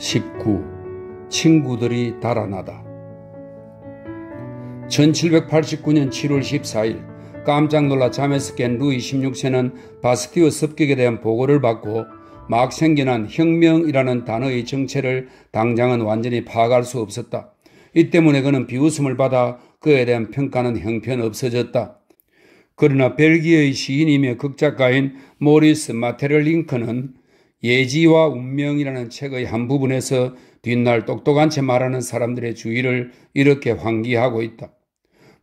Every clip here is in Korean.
19 친구들이 달아나다 1789년 7월 14일 깜짝 놀라 잠에서 깬 루이 16세는 바스티오 습격에 대한 보고를 받고 막 생겨난 혁명이라는 단어의 정체를 당장은 완전히 파악할 수 없었다. 이 때문에 그는 비웃음을 받아 그에 대한 평가는 형편없어졌다. 그러나 벨기에의 시인이며 극작가인 모리스 마테를 링컨은 예지와 운명이라는 책의 한 부분에서 뒷날 똑똑한 채 말하는 사람들의 주의를 이렇게 환기하고 있다.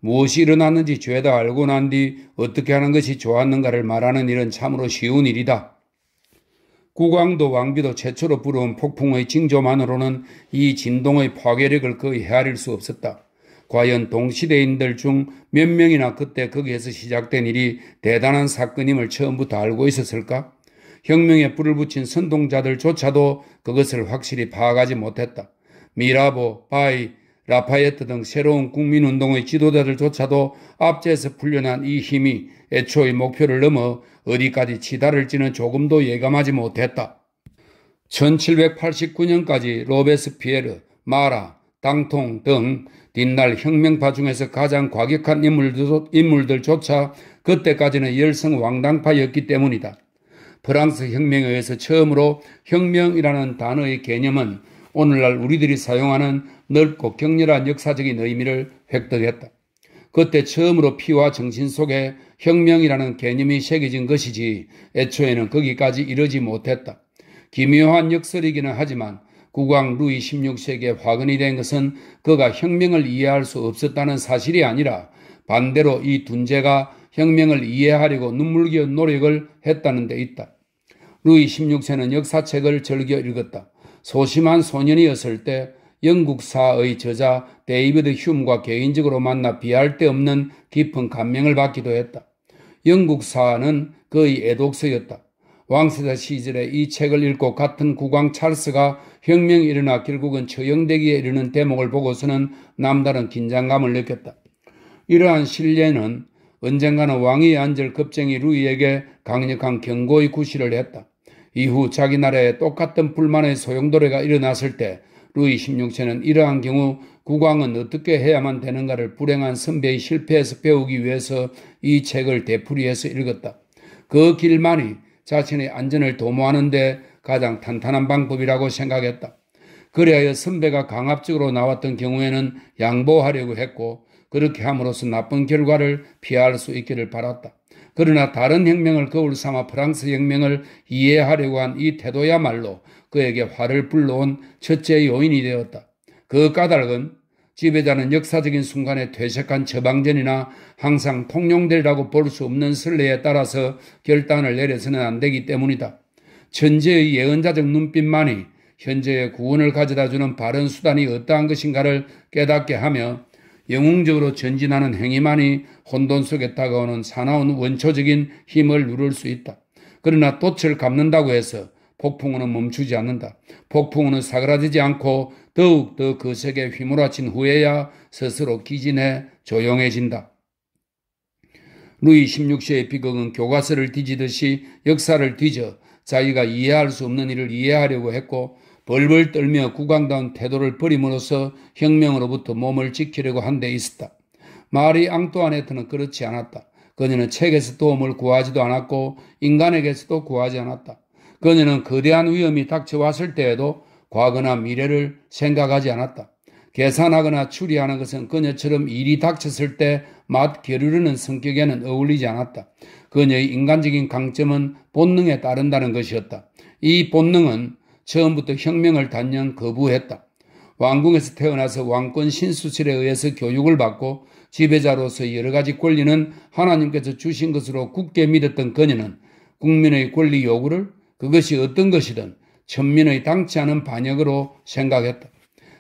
무엇이 일어났는지 죄다 알고 난 뒤 어떻게 하는 것이 좋았는가를 말하는 일은 참으로 쉬운 일이다. 국왕도 왕비도 최초로 불어온 폭풍의 징조만으로는 이 진동의 파괴력을 거의 헤아릴 수 없었다. 과연 동시대인들 중 몇 명이나 그때 거기에서 시작된 일이 대단한 사건임을 처음부터 알고 있었을까? 혁명에 불을 붙인 선동자들조차도 그것을 확실히 파악하지 못했다. 미라보, 바이, 라파예트 등 새로운 국민운동의 지도자들조차도 압제에서 풀려난 이 힘이 애초의 목표를 넘어 어디까지 치달을지는 조금도 예감하지 못했다. 1789년까지 로베스피에르, 마라, 당통 등 뒷날 혁명파 중에서 가장 과격한 인물들조차 그때까지는 열성 왕당파였기 때문이다. 프랑스 혁명에 의해서 처음으로 혁명이라는 단어의 개념은 오늘날 우리들이 사용하는 넓고 격렬한 역사적인 의미를 획득했다. 그때 처음으로 피와 정신 속에 혁명이라는 개념이 새겨진 것이지 애초에는 거기까지 이르지 못했다. 기묘한 역설이기는 하지만 국왕 루이 16세기에 화근이 된 것은 그가 혁명을 이해할 수 없었다는 사실이 아니라 반대로 이 둔재가 혁명을 이해하려고 눈물겨운 노력을 했다는 데 있다. 루이 16세는 역사책을 즐겨 읽었다. 소심한 소년이었을 때 영국사의 저자 데이비드 흉과 개인적으로 만나 비할 데 없는 깊은 감명을 받기도 했다. 영국사는 거의 애독서였다. 왕세자 시절에 이 책을 읽고 같은 국왕 찰스가 혁명이 일어나 결국은 처형되기에 이르는 대목을 보고서는 남다른 긴장감을 느꼈다. 이러한 신뢰는 언젠가는 왕위에 앉을 급쟁이 루이에게 강력한 경고의 구실을 했다. 이후 자기 나라에 똑같은 불만의 소용돌이가 일어났을 때 루이 16세는 이러한 경우 국왕은 어떻게 해야만 되는가를 불행한 선배의 실패에서 배우기 위해서 이 책을 되풀이해서 읽었다. 그 길만이 자신의 안전을 도모하는데 가장 탄탄한 방법이라고 생각했다. 그래야 선배가 강압적으로 나왔던 경우에는 양보하려고 했고 그렇게 함으로써 나쁜 결과를 피할 수 있기를 바랐다. 그러나 다른 혁명을 거울 삼아 프랑스 혁명을 이해하려고 한 이 태도야말로 그에게 화를 불러온 첫째 요인이 되었다. 그 까닭은 지배자는 역사적인 순간에 퇴색한 처방전이나 항상 통용되라고 볼 수 없는 선례에 따라서 결단을 내려서는 안 되기 때문이다. 천재의 예언자적 눈빛만이 현재의 구원을 가져다주는 바른 수단이 어떠한 것인가를 깨닫게 하며 영웅적으로 전진하는 행위만이 혼돈 속에 다가오는 사나운 원초적인 힘을 누를수 있다. 그러나 돛을 감는다고 해서 폭풍우는 멈추지 않는다. 폭풍우는 사그라지지 않고 더욱 더 그 세계 휘몰아친 후에야 스스로 기진해 조용해진다. 루이 16세의 비극은 교과서를 뒤지듯이 역사를 뒤져 자기가 이해할 수 없는 일을 이해하려고 했고 벌벌 떨며 구강다운 태도를 버림으로써 혁명으로부터 몸을 지키려고 한데 있었다. 마리 앙또아네트는 그렇지 않았다. 그녀는 책에서 도움을 구하지도 않았고 인간에게서도 구하지 않았다. 그녀는 거대한 위험이 닥쳐왔을 때에도 과거나 미래를 생각하지 않았다. 계산하거나 추리하는 것은 그녀처럼 일이 닥쳤을 때 맛 겨루려는 성격에는 어울리지 않았다. 그녀의 인간적인 강점은 본능에 따른다는 것이었다. 이 본능은 처음부터 혁명을 단연 거부했다. 왕궁에서 태어나서 왕권 신수실에 의해서 교육을 받고 지배자로서 여러 가지 권리는 하나님께서 주신 것으로 굳게 믿었던 그녀는 국민의 권리 요구를 그것이 어떤 것이든 천민의 당치 않은 반역으로 생각했다.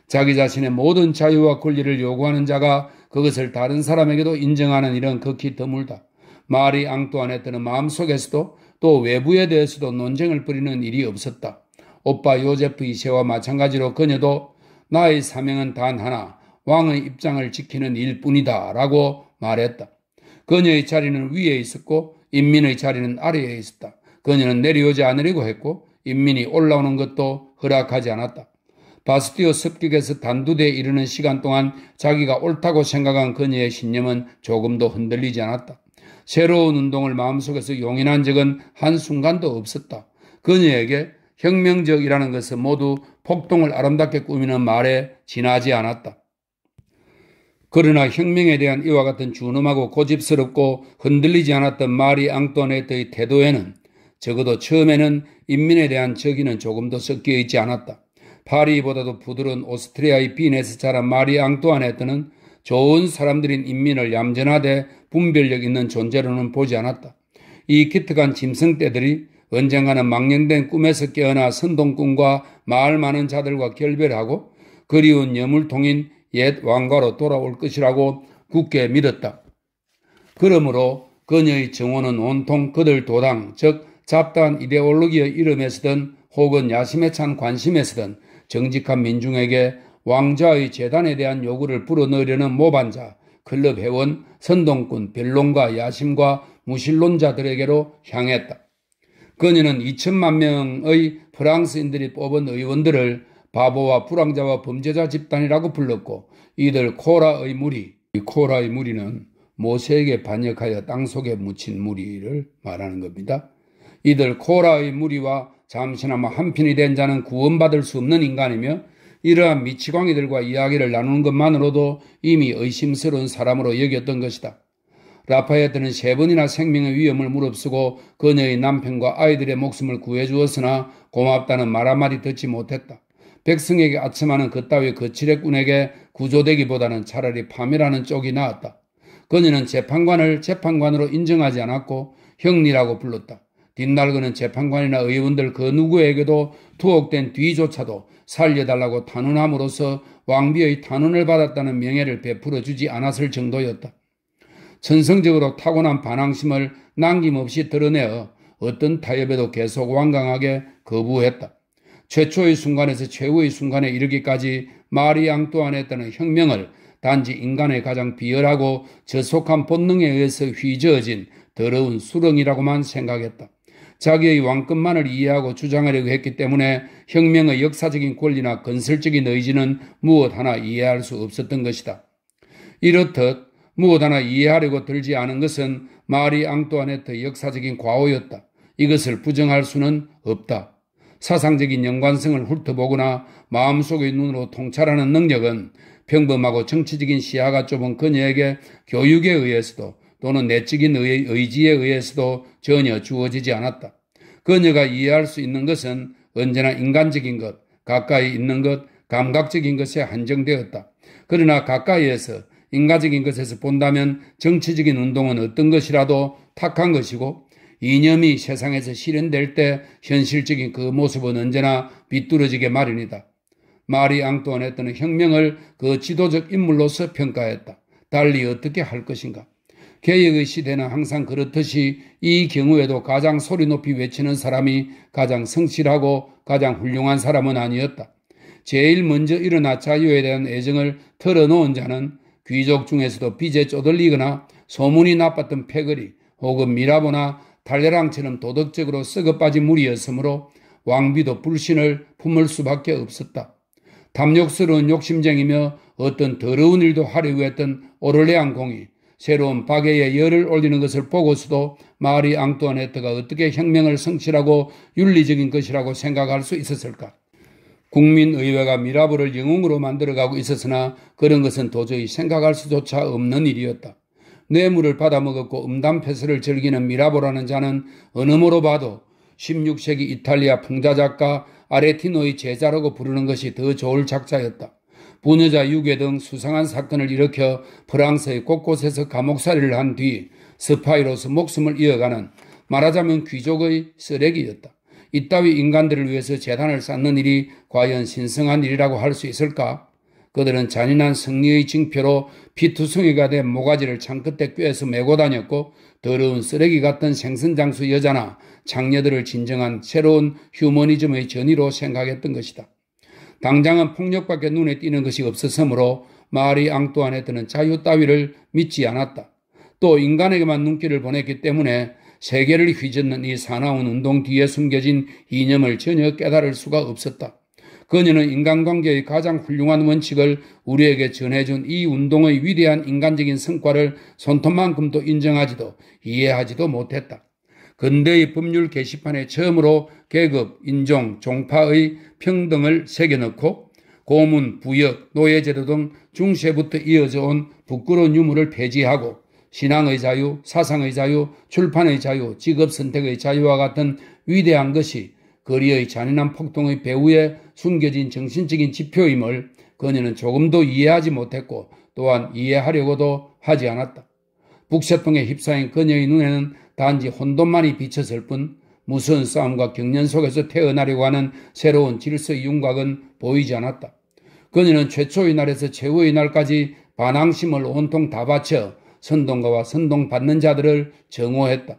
자기 자신의 모든 자유와 권리를 요구하는 자가 그것을 다른 사람에게도 인정하는 일은 극히 드물다. 말이 앙뚜안했 뜨는 마음속에서도 또 외부에 대해서도 논쟁을 벌이는 일이 없었다. 오빠 요제프 이세와 마찬가지로 그녀도 나의 사명은 단 하나 왕의 입장을 지키는 일뿐이다 라고 말했다. 그녀의 자리는 위에 있었고 인민의 자리는 아래에 있었다. 그녀는 내려오지 않으려고 했고 인민이 올라오는 것도 허락하지 않았다. 바스티오 습격에서 단두대에 이르는 시간 동안 자기가 옳다고 생각한 그녀의 신념은 조금도 흔들리지 않았다. 새로운 운동을 마음속에서 용인한 적은 한순간도 없었다. 그녀에게 혁명적이라는 것은 모두 폭동을 아름답게 꾸미는 말에 지나지 않았다. 그러나 혁명에 대한 이와 같은 준엄하고 고집스럽고 흔들리지 않았던 마리 앙토네트의 태도에는 적어도 처음에는 인민에 대한 적의는 조금도 섞여 있지 않았다. 파리보다도 부드러운 오스트리아의 비네스차란 마리 앙토네트는 좋은 사람들인 인민을 얌전하되 분별력 있는 존재로는 보지 않았다. 이 기특한 짐승떼들이 언젠가는 망령된 꿈에서 깨어나 선동꾼과 마을 많은 자들과 결별하고 그리운 여물통인 옛 왕가로 돌아올 것이라고 굳게 믿었다. 그러므로 그녀의 증언은 온통 그들 도당, 즉 잡단 이데올로기의 이름에 서든 혹은 야심에 찬 관심에 서든 정직한 민중에게 왕자의 재단에 대한 요구를 불어넣으려는 모반자, 클럽 회원, 선동꾼, 변론과 야심과 무신론자들에게로 향했다. 그녀는 2천만 명의 프랑스인들이 뽑은 의원들을 바보와 불황자와 범죄자 집단이라고 불렀고 이들 코라의 무리, 이 코라의 무리는 모세에게 반역하여 땅속에 묻힌 무리를 말하는 겁니다. 이들 코라의 무리와 잠시나마 한편이 된 자는 구원받을 수 없는 인간이며 이러한 미치광이들과 이야기를 나누는 것만으로도 이미 의심스러운 사람으로 여겼던 것이다. 라파에트는 세 번이나 생명의 위험을 무릅쓰고 그녀의 남편과 아이들의 목숨을 구해주었으나 고맙다는 말 한마디 듣지 못했다. 백성에게 아첨하는 그따위 거칠의꾼에게 그 구조되기보다는 차라리 파멸하는 쪽이 나았다. 그녀는 재판관을 재판관으로 인정하지 않았고 형리라고 불렀다. 뒷날그는 재판관이나 의원들 그 누구에게도 투옥된 뒤조차도 살려달라고 탄원함으로써 왕비의 탄원을 받았다는 명예를 베풀어 주지 않았을 정도였다. 천성적으로 타고난 반항심을 남김없이 드러내어 어떤 타협에도 계속 완강하게 거부했다. 최초의 순간에서 최후의 순간에 이르기까지 마리 양뚜안했다는 혁명을 단지 인간의 가장 비열하고 저속한 본능에 의해서 휘저어진 더러운 수렁이라고만 생각했다. 자기의 왕권만을 이해하고 주장하려고 했기 때문에 혁명의 역사적인 권리나 건설적인 의지는 무엇 하나 이해할 수 없었던 것이다. 이렇듯 무엇 하나 이해하려고 들지 않은 것은 마리 앙뚜아네트 역사적인 과오였다. 이것을 부정할 수는 없다. 사상적인 연관성을 훑어보거나 마음속의 눈으로 통찰하는 능력은 평범하고 정치적인 시야가 좁은 그녀에게 교육에 의해서도 또는 내적인 의지에 의해서도 전혀 주어지지 않았다. 그녀가 이해할 수 있는 것은 언제나 인간적인 것, 가까이 있는 것, 감각적인 것에 한정되었다. 그러나 가까이에서 인간적인 것에서 본다면 정치적인 운동은 어떤 것이라도 탁한 것이고 이념이 세상에서 실현될 때 현실적인 그 모습은 언제나 비뚤어지게 마련이다. 마리 앙뚜안했던 혁명을 그 지도적 인물로서 평가했다. 달리 어떻게 할 것인가? 개혁의 시대는 항상 그렇듯이 이 경우에도 가장 소리 높이 외치는 사람이 가장 성실하고 가장 훌륭한 사람은 아니었다. 제일 먼저 일어나 자유에 대한 애정을 털어놓은 자는 귀족 중에서도 빚에 쪼들리거나 소문이 나빴던 패거리 혹은 미라보나 달래랑처럼 도덕적으로 썩어빠진 무리였으므로 왕비도 불신을 품을 수밖에 없었다. 탐욕스러운 욕심쟁이며 어떤 더러운 일도 하려고 했던 오를레앙 공이 새로운 박해에 열을 올리는 것을 보고서도 마리 앙뚜아네트가 어떻게 혁명을 성실하고 윤리적인 것이라고 생각할 수 있었을까? 국민의회가 미라보를 영웅으로 만들어가고 있었으나 그런 것은 도저히 생각할 수조차 없는 일이었다. 뇌물을 받아먹었고 음담패설을 즐기는 미라보라는 자는 어음모로 봐도 16세기 이탈리아 풍자작가 아레티노의 제자라고 부르는 것이 더 좋을 작자였다. 부녀자 유괴 등 수상한 사건을 일으켜 프랑스의 곳곳에서 감옥살이를 한 뒤 스파이로서 목숨을 이어가는 말하자면 귀족의 쓰레기였다. 이따위 인간들을 위해서 재단을 쌓는 일이 과연 신성한 일이라고 할 수 있을까? 그들은 잔인한 승리의 징표로 피투성이가 된 모가지를 창끝에 꿰서 어 메고 다녔고 더러운 쓰레기 같은 생선장수 여자나 장녀들을 진정한 새로운 휴머니즘의 전의로 생각했던 것이다. 당장은 폭력밖에 눈에 띄는 것이 없었으므로 마을이 앙뚜안에 드는 자유 따위를 믿지 않았다. 또 인간에게만 눈길을 보냈기 때문에 세계를 휘젓는 이 사나운 운동 뒤에 숨겨진 이념을 전혀 깨달을 수가 없었다. 그녀는 인간관계의 가장 훌륭한 원칙을 우리에게 전해준 이 운동의 위대한 인간적인 성과를 손톱만큼도 인정하지도 이해하지도 못했다. 근대의 법률 게시판에 처음으로 계급, 인종, 종파의 평등을 새겨넣고 고문, 부역, 노예제도 등 중세부터 이어져 온 부끄러운 유물을 폐지하고 신앙의 자유, 사상의 자유, 출판의 자유, 직업 선택의 자유와 같은 위대한 것이 거리의 잔인한 폭동의 배후에 숨겨진 정신적인 지표임을 그녀는 조금도 이해하지 못했고 또한 이해하려고도 하지 않았다. 북새통에 휩싸인 그녀의 눈에는 단지 혼돈만이 비쳤을 뿐 무서운 싸움과 경련 속에서 태어나려고 하는 새로운 질서의 윤곽은 보이지 않았다. 그녀는 최초의 날에서 최후의 날까지 반항심을 온통 다 바쳐 선동가와 선동받는 자들을 정오했다.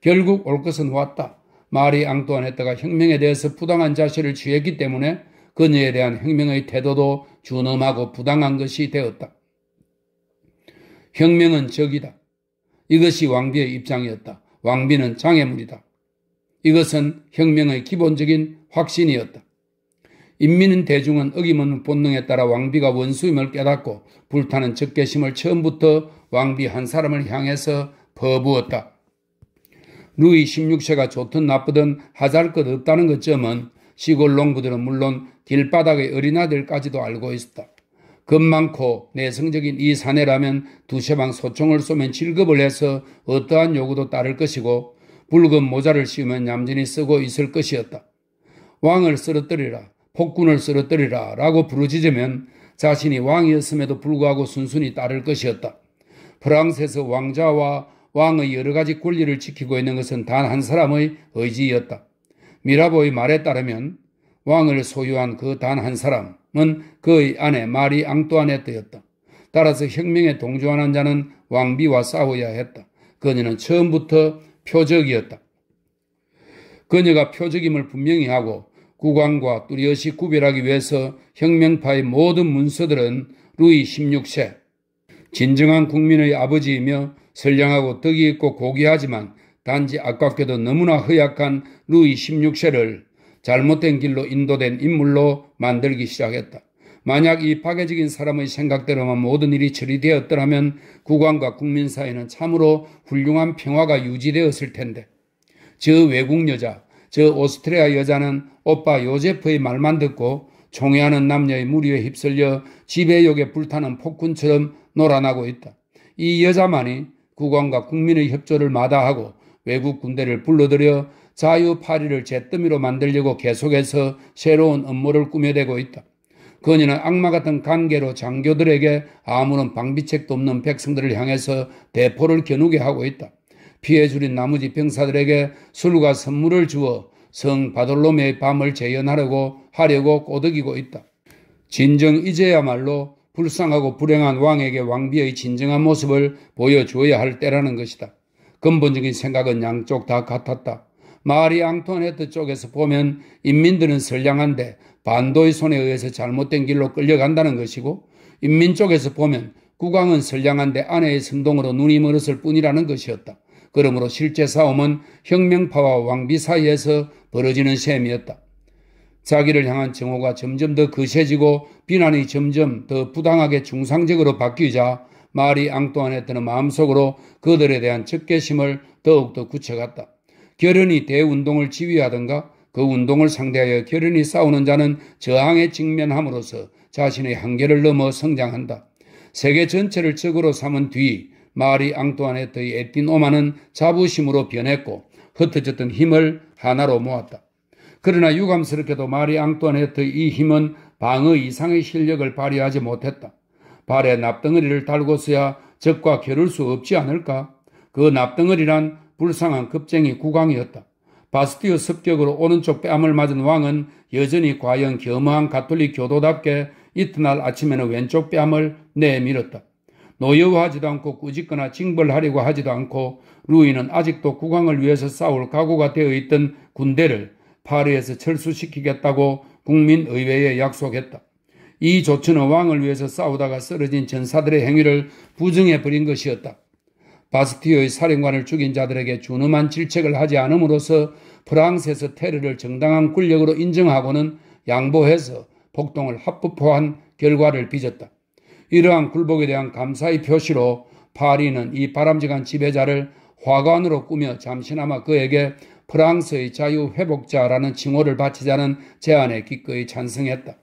결국 올 것은 왔다. 마리 앙뚜안했다가 혁명에 대해서 부당한 자세를 취했기 때문에 그녀에 대한 혁명의 태도도 준엄하고 부당한 것이 되었다. 혁명은 적이다. 이것이 왕비의 입장이었다. 왕비는 장애물이다. 이것은 혁명의 기본적인 확신이었다. 인민은 대중은 어김없는 본능에 따라 왕비가 원수임을 깨닫고 불타는 적개심을 처음부터 왕비 한 사람을 향해서 퍼부었다. 루이 16세가 좋든 나쁘든 하잘 것 없다는 것점은 시골 농부들은 물론 길바닥의 어린아들까지도 알고 있었다. 겁 많고 내성적인 이 사내라면 두세방 소총을 쏘면 질급을 해서 어떠한 요구도 따를 것이고 붉은 모자를 씌우면 얌전히 쓰고 있을 것이었다. 왕을 쓰러뜨리라. 폭군을 쓰러뜨리라 라고 부르짖으면 자신이 왕이었음에도 불구하고 순순히 따를 것이었다. 프랑스에서 왕자와 왕의 여러 가지 권리를 지키고 있는 것은 단 한 사람의 의지였다. 미라보의 말에 따르면 왕을 소유한 그 단 한 사람은 그의 아내 마리 앙뚜아네트였다. 따라서 혁명에 동조하는 자는 왕비와 싸워야 했다. 그녀는 처음부터 표적이었다. 그녀가 표적임을 분명히 하고 국왕과 뚜렷이 구별하기 위해서 혁명파의 모든 문서들은 루이 16세, 진정한 국민의 아버지이며 선량하고 덕이 있고 고귀하지만 단지 아깝게도 너무나 허약한 루이 16세를 잘못된 길로 인도된 인물로 만들기 시작했다. 만약 이 파괴적인 사람의 생각대로만 모든 일이 처리되었더라면 국왕과 국민 사이는 참으로 훌륭한 평화가 유지되었을 텐데. 저 외국 여자, 저 오스트리아 여자는 오빠 요제프의 말만 듣고 총애하는 남녀의 무리에 휩쓸려 지배욕에 불타는 폭군처럼 놀아나고 있다. 이 여자만이 국왕과 국민의 협조를 마다하고 외국 군대를 불러들여 자유파리를 잿더미로 만들려고 계속해서 새로운 음모를 꾸며대고 있다. 그녀는 악마 같은 관계로 장교들에게 아무런 방비책도 없는 백성들을 향해서 대포를 겨누게 하고 있다. 피해 줄인 나머지 병사들에게 술과 선물을 주어 성 바돌롬의 밤을 재현하려고 하려고 꼬드기고 있다. 진정 이제야말로 불쌍하고 불행한 왕에게 왕비의 진정한 모습을 보여주어야 할 때라는 것이다. 근본적인 생각은 양쪽 다 같았다. 마리 앙토네트 쪽에서 보면 인민들은 선량한데 반도의 손에 의해서 잘못된 길로 끌려간다는 것이고 인민 쪽에서 보면 국왕은 선량한데 아내의 선동으로 눈이 멀었을 뿐이라는 것이었다. 그러므로 실제 싸움은 혁명파와 왕비 사이에서 벌어지는 셈이었다. 자기를 향한 증오가 점점 더 거세지고 비난이 점점 더 부당하게 중상적으로 바뀌자 말이 앙뚜안했다 마음속으로 그들에 대한 적개심을 더욱더 굳혀갔다. 결연이 대운동을 지휘하던가 그 운동을 상대하여 결연히 싸우는 자는 저항에 직면함으로써 자신의 한계를 넘어 성장한다. 세계 전체를 적으로 삼은 뒤 마리 앙뚜아네트의 에틴 오마는 자부심으로 변했고 흩어졌던 힘을 하나로 모았다. 그러나 유감스럽게도 마리 앙뚜아네트의 이 힘은 방어 이상의 실력을 발휘하지 못했다. 발에 납덩어리를 달고서야 적과 겨룰 수 없지 않을까? 그 납덩어리란 불쌍한 급쟁이 국왕이었다. 바스티어 습격으로 오른쪽 뺨을 맞은 왕은 여전히 과연 겸허한 가톨릭 교도답게 이튿날 아침에는 왼쪽 뺨을 내밀었다. 노여워하지도 않고 꾸짖거나 징벌하려고 하지도 않고 루이는 아직도 국왕을 위해서 싸울 각오가 되어 있던 군대를 파리에서 철수시키겠다고 국민의회에 약속했다. 이조처는 왕을 위해서 싸우다가 쓰러진 전사들의 행위를 부정해 버린 것이었다. 바스티오의 사령관을 죽인 자들에게 준엄한 질책을 하지 않음으로써 프랑스에서 테러를 정당한 군력으로 인정하고는 양보해서 폭동을 합법화한 결과를 빚었다. 이러한 굴복에 대한 감사의 표시로 파리는 이 바람직한 지배자를 화관으로 꾸며 잠시나마 그에게 프랑스의 자유회복자라는 칭호를 바치자는 제안에 기꺼이 찬성했다.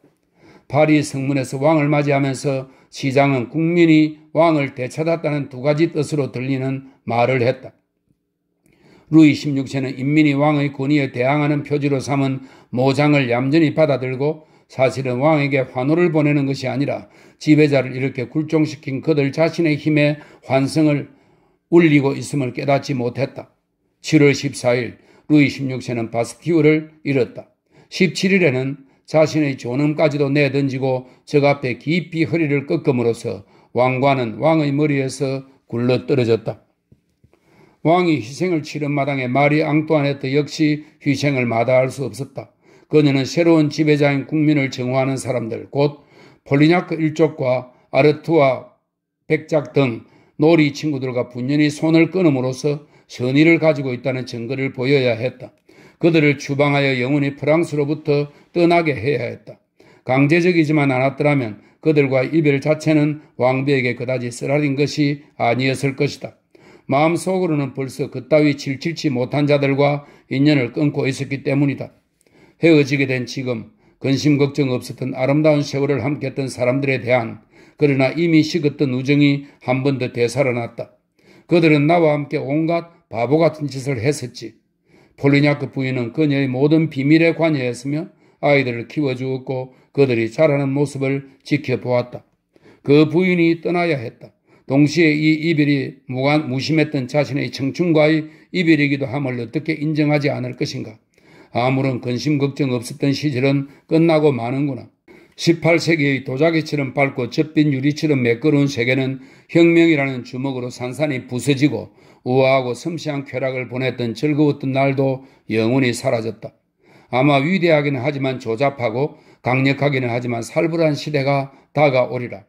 파리 성문에서 왕을 맞이하면서 시장은 국민이 왕을 되찾았다는 두 가지 뜻으로 들리는 말을 했다. 루이 16세는 인민이 왕의 권위에 대항하는 표지로 삼은 모장을 얌전히 받아들고 사실은 왕에게 환호를 보내는 것이 아니라 지배자를 이렇게 굴종시킨 그들 자신의 힘에 환성을 울리고 있음을 깨닫지 못했다. 7월 14일 루이 16세는 바스티우를 잃었다. 17일에는 자신의 존엄까지도 내던지고 적 앞에 깊이 허리를 꺾음으로써 왕관은 왕의 머리에서 굴러 떨어졌다. 왕이 희생을 치른 마당에 마리 앙뚜안네트 역시 희생을 마다할 수 없었다. 그녀는 새로운 지배자인 국민을 증오하는 사람들, 곧 폴리냐크 일족과 아르투아 백작 등 놀이 친구들과 분연히 손을 끊음으로써 선의를 가지고 있다는 증거를 보여야 했다. 그들을 추방하여 영원히 프랑스로부터 떠나게 해야 했다. 강제적이지만 않았더라면 그들과 이별 자체는 왕비에게 그다지 쓰라린 것이 아니었을 것이다. 마음속으로는 벌써 그따위 질질치 못한 자들과 인연을 끊고 있었기 때문이다. 헤어지게 된 지금 근심 걱정 없었던 아름다운 세월을 함께했던 사람들에 대한 그러나 이미 식었던 우정이 한 번 더 되살아났다. 그들은 나와 함께 온갖 바보 같은 짓을 했었지. 폴리냐크 부인은 그녀의 모든 비밀에 관여했으며 아이들을 키워주었고 그들이 자라는 모습을 지켜보았다. 그 부인이 떠나야 했다. 동시에 이 이별이 무관, 무심했던 자신의 청춘과의 이별이기도 함을 어떻게 인정하지 않을 것인가. 아무런 근심 걱정 없었던 시절은 끝나고 마는구나. 18세기의 도자기처럼 밝고 젖빈 유리처럼 매끄러운 세계는 혁명이라는 주먹으로 산산이 부서지고 우아하고 섬세한 쾌락을 보냈던 즐거웠던 날도 영원히 사라졌다. 아마 위대하기는 하지만 조잡하고 강력하기는 하지만 살벌한 시대가 다가오리라.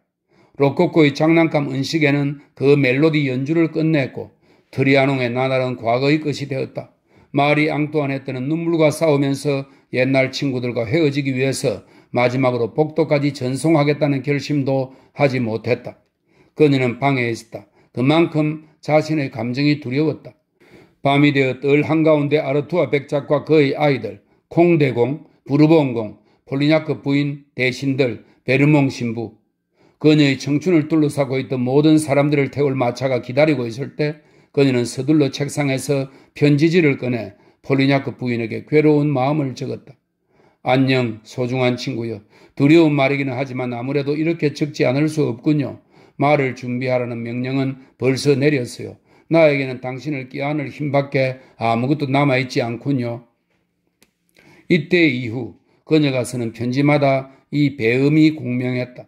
로코코의 장난감 은식에는 그 멜로디 연주를 끝냈고 트리아농의 나날은 과거의 것이 되었다. 마이앙뚜안했트는 눈물과 싸우면서 옛날 친구들과 헤어지기 위해서 마지막으로 복도까지 전송하겠다는 결심도 하지 못했다. 그녀는 방에 있었다. 그만큼 자신의 감정이 두려웠다. 밤이 되어 뜰 한가운데 아르투아 백작과 그의 아이들, 콩대공, 부르봉공, 폴리냐크 부인, 대신들, 베르몽 신부, 그녀의 청춘을 둘러싸고 있던 모든 사람들을 태울 마차가 기다리고 있을 때 그녀는 서둘러 책상에서 편지지를 꺼내 폴리냐크 부인에게 괴로운 마음을 적었다. 안녕, 소중한 친구여. 두려운 말이기는 하지만 아무래도 이렇게 적지 않을 수 없군요. 말을 준비하라는 명령은 벌써 내렸어요. 나에게는 당신을 끼안을 힘밖에 아무것도 남아있지 않군요. 이때 이후 그녀가 쓰는 편지마다 이 배음이 공명했다.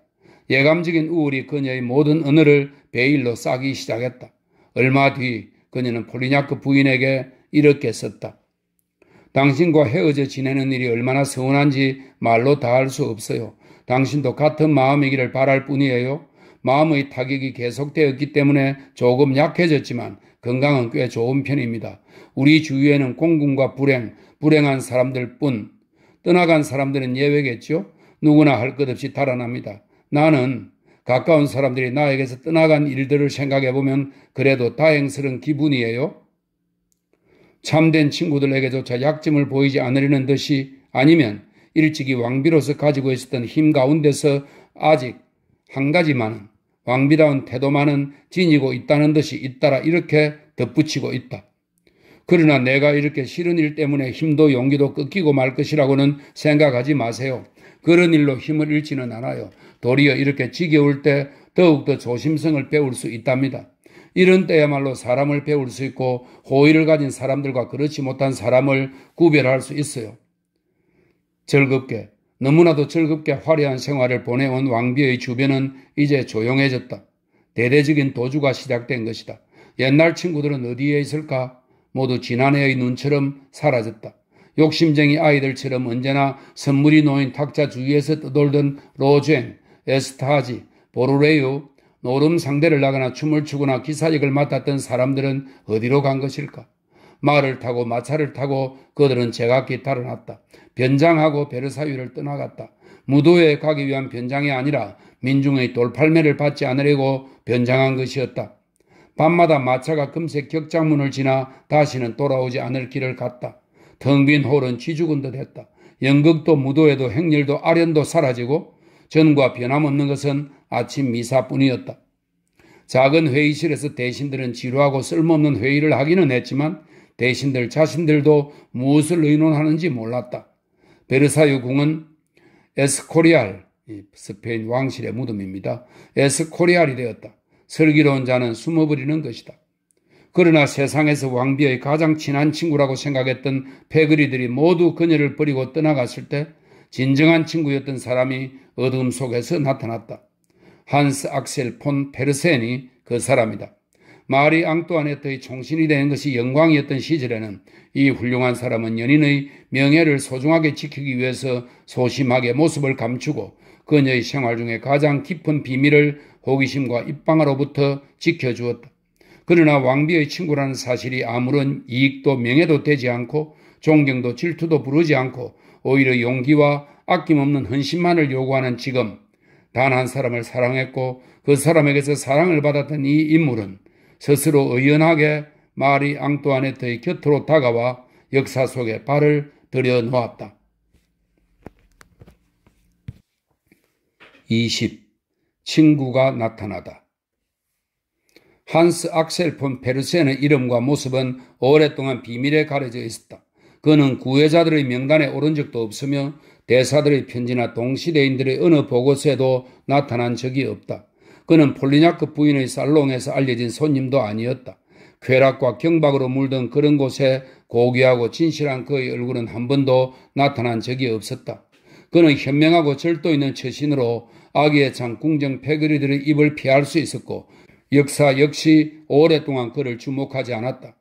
예감적인 우울이 그녀의 모든 언어를 베일로 싸기 시작했다. 얼마 뒤 그녀는 폴리냐크 부인에게 이렇게 썼다. 당신과 헤어져 지내는 일이 얼마나 서운한지 말로 다할 수 없어요. 당신도 같은 마음이기를 바랄 뿐이에요. 마음의 타격이 계속되었기 때문에 조금 약해졌지만 건강은 꽤 좋은 편입니다. 우리 주위에는 공군과 불행, 불행한 사람들 뿐, 떠나간 사람들은 예외겠죠? 누구나 할 것 없이 달아납니다. 나는 가까운 사람들이 나에게서 떠나간 일들을 생각해 보면 그래도 다행스러운 기분이에요. 참된 친구들에게조차 약점을 보이지 않으려는 듯이 아니면 일찍이 왕비로서 가지고 있었던 힘 가운데서 아직 한 가지만은 왕비다운 태도만은 지니고 있다는 듯이 잇따라 이렇게 덧붙이고 있다. 그러나 내가 이렇게 싫은 일 때문에 힘도 용기도 꺾이고 말 것이라고는 생각하지 마세요. 그런 일로 힘을 잃지는 않아요. 도리어 이렇게 지겨울 때 더욱더 조심성을 배울 수 있답니다. 이런 때야말로 사람을 배울 수 있고 호의를 가진 사람들과 그렇지 못한 사람을 구별할 수 있어요. 즐겁게, 너무나도 즐겁게 화려한 생활을 보내온 왕비의 주변은 이제 조용해졌다. 대대적인 도주가 시작된 것이다. 옛날 친구들은 어디에 있을까? 모두 지난해의 눈처럼 사라졌다. 욕심쟁이 아이들처럼 언제나 선물이 놓인 탁자 주위에서 떠돌던 로젠, 에스타지, 보르레유, 노름 상대를 나거나 춤을 추거나 기사역을 맡았던 사람들은 어디로 간 것일까? 말을 타고 마차를 타고 그들은 제각기 달아났다. 변장하고 베르사유를 떠나갔다. 무도에 회 가기 위한 변장이 아니라 민중의 돌팔매를 받지 않으려고 변장한 것이었다. 밤마다 마차가 금색 격장문을 지나 다시는 돌아오지 않을 길을 갔다. 텅빈 홀은 쥐죽은 듯 했다. 연극도 무도에도 행렬도 아련도 사라지고 전과 변함없는 것은 아침 미사뿐이었다. 작은 회의실에서 대신들은 지루하고 쓸모없는 회의를 하기는 했지만 대신들 자신들도 무엇을 의논하는지 몰랐다. 베르사유 궁은 에스코리알, 스페인 왕실의 무덤입니다. 에스코리알이 되었다. 슬기로운 자는 숨어버리는 것이다. 그러나 세상에서 왕비의 가장 친한 친구라고 생각했던 패거리들이 모두 그녀를 버리고 떠나갔을 때 진정한 친구였던 사람이 어둠 속에서 나타났다. 한스 악셀 폰 페르센이 그 사람이다. 마리 앙뚜아네트의 총신이 되는 것이 영광이었던 시절에는 이 훌륭한 사람은 연인의 명예를 소중하게 지키기 위해서 소심하게 모습을 감추고 그녀의 생활 중에 가장 깊은 비밀을 호기심과 입방으로부터 지켜주었다. 그러나 왕비의 친구라는 사실이 아무런 이익도 명예도 되지 않고 존경도 질투도 부르지 않고 오히려 용기와 아낌없는 헌신만을 요구하는 지금 단 한 사람을 사랑했고 그 사람에게서 사랑을 받았던 이 인물은 스스로 의연하게 마리 앙뚜아네트의 곁으로 다가와 역사 속에 발을 들여놓았다. 20. 친구가 나타나다. 한스 악셀 폰 페르센의 이름과 모습은 오랫동안 비밀에 가려져 있었다. 그는 구해자들의 명단에 오른 적도 없으며 대사들의 편지나 동시대인들의 어느 보고서에도 나타난 적이 없다. 그는 폴리냐크 부인의 살롱에서 알려진 손님도 아니었다. 쾌락과 경박으로 물든 그런 곳에 고귀하고 진실한 그의 얼굴은 한 번도 나타난 적이 없었다. 그는 현명하고 절도 있는 처신으로 악의에 찬 궁정 패거리들의 입을 피할 수 있었고 역사 역시 오랫동안 그를 주목하지 않았다.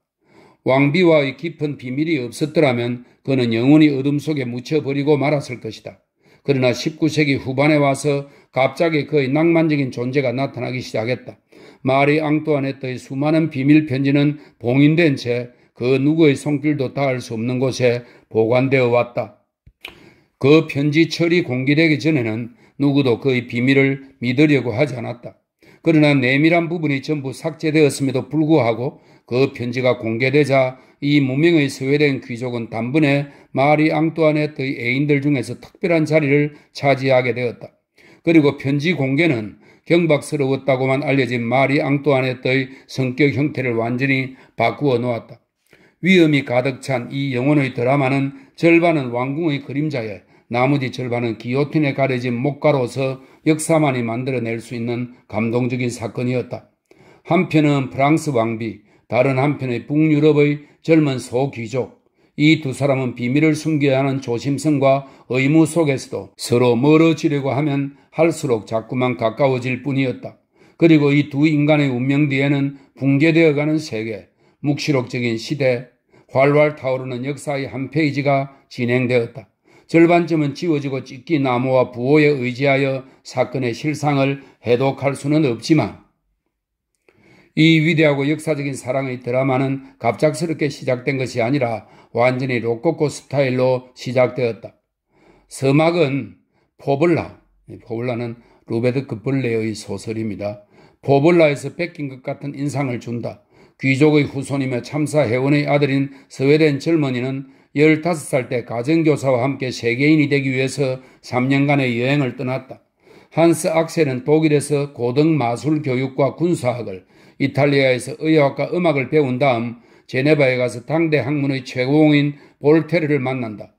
왕비와의 깊은 비밀이 없었더라면 그는 영원히 어둠 속에 묻혀버리고 말았을 것이다. 그러나 19세기 후반에 와서 갑자기 그의 낭만적인 존재가 나타나기 시작했다. 마리 앙뚜아네트의 수많은 비밀 편지는 봉인된 채 그 누구의 손길도 닿을 수 없는 곳에 보관되어 왔다. 그 편지 철이 공개되기 전에는 누구도 그의 비밀을 믿으려고 하지 않았다. 그러나 내밀한 부분이 전부 삭제되었음에도 불구하고 그 편지가 공개되자 이 무명의 소외된 귀족은 단번에 마리 앙뚜아네트의 애인들 중에서 특별한 자리를 차지하게 되었다. 그리고 편지 공개는 경박스러웠다고만 알려진 마리 앙뚜아네트의 성격 형태를 완전히 바꾸어 놓았다. 위험이 가득 찬 이 영혼의 드라마는 절반은 왕궁의 그림자에 나머지 절반은 기오틴에 가려진 목가로서 역사만이 만들어낼 수 있는 감동적인 사건이었다. 한편은 프랑스 왕비, 다른 한편의 북유럽의 젊은 소귀족. 이 두 사람은 비밀을 숨겨야 하는 조심성과 의무 속에서도 서로 멀어지려고 하면 할수록 자꾸만 가까워질 뿐이었다. 그리고 이 두 인간의 운명 뒤에는 붕괴되어가는 세계, 묵시록적인 시대, 활활 타오르는 역사의 한 페이지가 진행되었다. 절반쯤은 지워지고 찢기 나무와 부호에 의지하여 사건의 실상을 해독할 수는 없지만 이 위대하고 역사적인 사랑의 드라마는 갑작스럽게 시작된 것이 아니라 완전히 로코코 스타일로 시작되었다. 서막은 포블라, 예, 포블라는 루베드 급벌레의 소설입니다. 포블라에서 뺏긴 것 같은 인상을 준다. 귀족의 후손이며 참사 회원의 아들인 스웨덴 젊은이는 15살 때 가정교사와 함께 세계인이 되기 위해서 3년간의 여행을 떠났다. 한스 악셀은 독일에서 고등 마술 교육과 군사학을, 이탈리아에서 의학과 음악을 배운 다음 제네바에 가서 당대 학문의 최고인 볼테르를 만난다.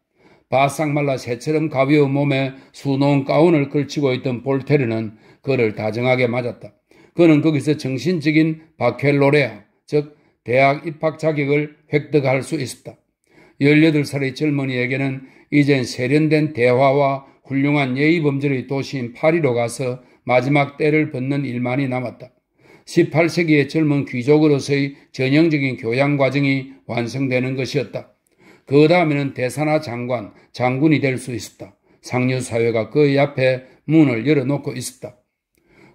바싹 말라 새처럼 가벼운 몸에 수놓은 가운을 걸치고 있던 볼테르는 그를 다정하게 맞았다. 그는 거기서 정신적인 바켈로레아, 즉 대학 입학 자격을 획득할 수 있었다. 18살의 젊은이에게는 이젠 세련된 대화와 훌륭한 예의 범죄의 도시인 파리로 가서 마지막 때를 벗는 일만이 남았다. 18세기의 젊은 귀족으로서의 전형적인 교양 과정이 완성되는 것이었다. 그 다음에는 대사나 장관, 장군이 될 수 있었다. 상류사회가 그의 앞에 문을 열어놓고 있었다.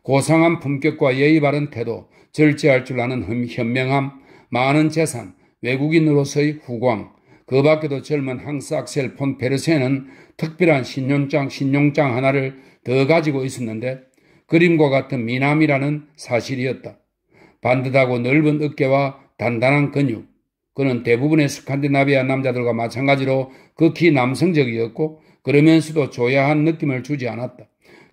고상한 품격과 예의 바른 태도, 절제할 줄 아는 현명함, 많은 재산, 외국인으로서의 후광, 그 밖에도 젊은 항스악셀 폰 페르세는 특별한 신용장, 신용장 하나를 더 가지고 있었는데 그림과 같은 미남이라는 사실이었다. 반듯하고 넓은 어깨와 단단한 근육. 그는 대부분의 스칸디나비아 남자들과 마찬가지로 극히 남성적이었고 그러면서도 조야한 느낌을 주지 않았다.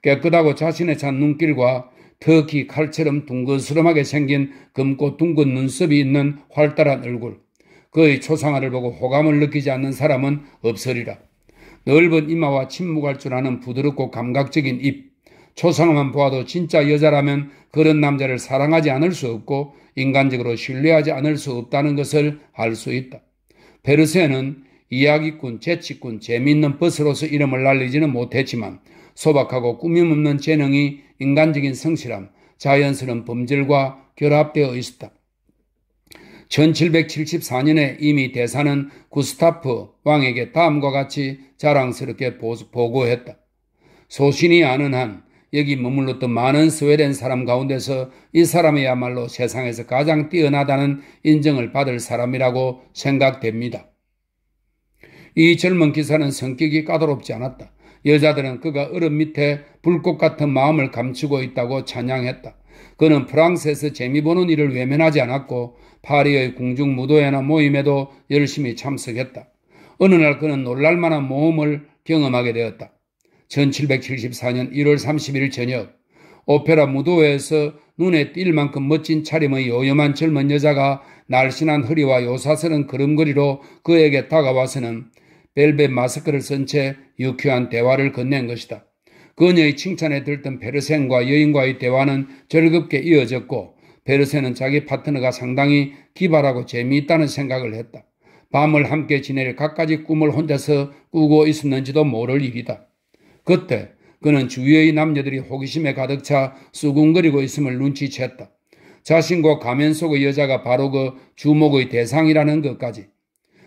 깨끗하고 자신의 찬 눈길과 특히 칼처럼 둥근스름하게 생긴 검고 둥근 눈썹이 있는 활달한 얼굴, 그의 초상화를 보고 호감을 느끼지 않는 사람은 없으리라. 넓은 이마와 침묵할 줄 아는 부드럽고 감각적인 입, 초상화만 보아도 진짜 여자라면 그런 남자를 사랑하지 않을 수 없고 인간적으로 신뢰하지 않을 수 없다는 것을 알 수 있다. 페르세는 이야기꾼, 재치꾼, 재미있는 벗으로서 이름을 날리지는 못했지만 소박하고 꾸밈없는 재능이 인간적인 성실함, 자연스러운 범질과 결합되어 있었다. 1774년에 이미 대사는 구스타프 왕에게 다음과 같이 자랑스럽게 보고했다. 소신이 아는 한 여기 머물렀던 많은 스웨덴 사람 가운데서 이 사람이야말로 세상에서 가장 뛰어나다는 인정을 받을 사람이라고 생각됩니다. 이 젊은 기사는 성격이 까다롭지 않았다. 여자들은 그가 얼음 밑에 불꽃 같은 마음을 감추고 있다고 찬양했다. 그는 프랑스에서 재미보는 일을 외면하지 않았고 파리의 궁중 무도회나 모임에도 열심히 참석했다. 어느 날 그는 놀랄만한 모험을 경험하게 되었다. 1774년 1월 30일 저녁 오페라 무도회에서 눈에 띌 만큼 멋진 차림의 요염한 젊은 여자가 날씬한 허리와 요사스런 걸음걸이로 그에게 다가와서는 벨벳 마스크를 쓴 채 유쾌한 대화를 건넨 것이다. 그녀의 칭찬에 들뜬 페르센과 여인과의 대화는 즐겁게 이어졌고 베르세는 자기 파트너가 상당히 기발하고 재미있다는 생각을 했다. 밤을 함께 지낼 갖가지 꿈을 혼자서 꾸고 있었는지도 모를 일이다. 그때 그는 주위의 남녀들이 호기심에 가득 차 수군거리고 있음을 눈치챘다. 자신과 가면 속의 여자가 바로 그 주목의 대상이라는 것까지.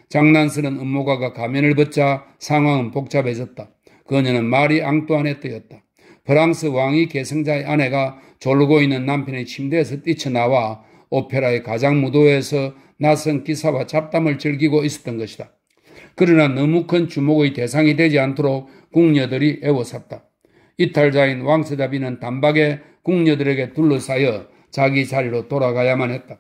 장난스런 음모가가 가면을 벗자 상황은 복잡해졌다. 그녀는 말이 앙뚜안에 뜨였다. 프랑스 왕이 계승자의 아내가 졸고 있는 남편의 침대에서 뛰쳐나와 오페라의 가장 무도에서 낯선 기사와 잡담을 즐기고 있었던 것이다. 그러나 너무 큰 주목의 대상이 되지 않도록 궁녀들이 애워쌌다. 이탈자인 왕세자비는 단박에 궁녀들에게 둘러싸여 자기 자리로 돌아가야만 했다.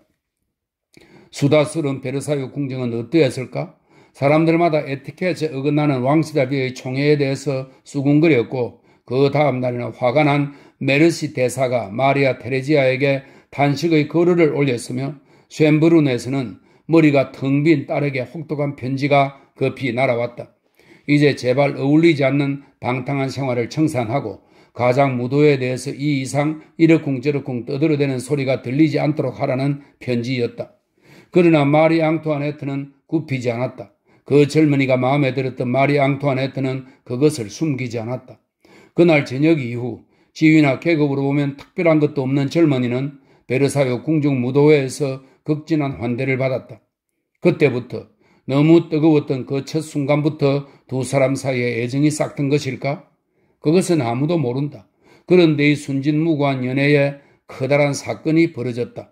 수다스런 베르사유 궁정은 어떠했을까? 사람들마다 에티켓에 어긋나는 왕세자비의 총애에 대해서 수군거렸고 그 다음 날에는 화가 난 메르시 대사가 마리아 테레지아에게 단식의 거르를 올렸으며 쇔브룬에서는 머리가 텅 빈 딸에게 혹독한 편지가 급히 날아왔다. 이제 제발 어울리지 않는 방탕한 생활을 청산하고 가장 무도에 대해서 이 이상 이러쿵저러쿵 떠들어대는 소리가 들리지 않도록 하라는 편지였다. 그러나 마리 앙투아네트는 굽히지 않았다. 그 젊은이가 마음에 들었던 마리 앙투아네트는 그것을 숨기지 않았다. 그날 저녁 이후 지위나 계급으로 보면 특별한 것도 없는 젊은이는 베르사유 궁중 무도회에서 극진한 환대를 받았다. 그때부터 너무 뜨거웠던 그 첫 순간부터 두 사람 사이에 애정이 싹든 것일까? 그것은 아무도 모른다. 그런데 이 순진무구한 연애에 커다란 사건이 벌어졌다.